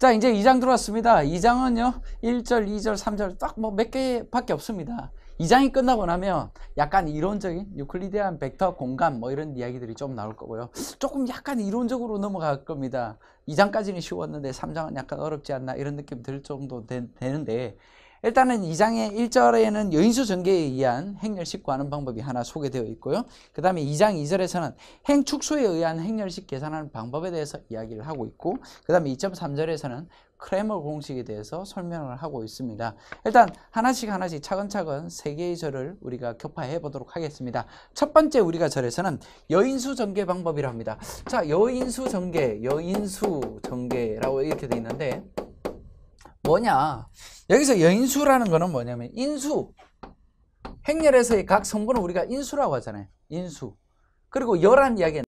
자 이제 2장 들어왔습니다 2장은요 1절 2절 3절 딱 뭐 몇 개밖에 없습니다 2장이 끝나고 나면 약간 이론적인 유클리데한 벡터 공간 뭐 이런 이야기들이 좀 나올 거고요 조금 약간 이론적으로 넘어갈 겁니다 2장까지는 쉬웠는데 3장은 약간 어렵지 않나 이런 느낌 들 정도 되, 되는데 일단은 2장의 1절에는 여인수 전개에 의한 행렬 식구하는 방법이 하나 소개되어 있고요. 그 다음에 2장 2절에서는 행축소에 의한 행렬식 계산하는 방법에 대해서 이야기를 하고 있고 그 다음에 2.3절에서는 크레머 공식에 대해서 설명을 하고 있습니다. 일단 하나씩 하나씩 차근차근 세 개의 절을 우리가 교파해 보도록 하겠습니다. 첫 번째 우리가 절에서는 여인수 전개 방법이라 합니다. 자, 여인수 전개, 여인수 전개라고 이렇게 돼 있는데 뭐냐 여기서 여인수라는 거는 뭐냐면 인수 행렬에서의 각 성분을 우리가 인수라고 하잖아요 인수 그리고 열한 이야기